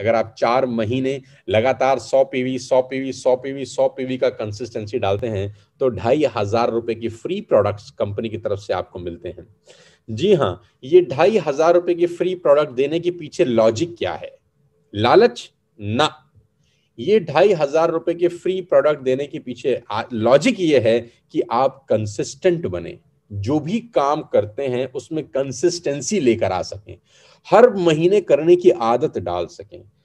अगर आप चार महीने लगातार सौ पीवी सौ पीवी सौ पीवी सौ पीवी का कंसिस्टेंसी डालते हैं तो ढाई हजार रुपए की फ्री प्रोडक्ट्स कंपनी की तरफ से आपको मिलते हैं जी हाँ ये ढाई हजार रुपए की फ्री प्रोडक्ट देने के पीछे लॉजिक क्या है लालच ना ये ढाई हजार रुपए के फ्री प्रोडक्ट देने के पीछे लॉजिक ये है कि आप कंसिस्टेंट बने जो भी काम करते हैं उसमें कंसिस्टेंसी लेकर आ सकें हर महीने करने की आदत डाल सकें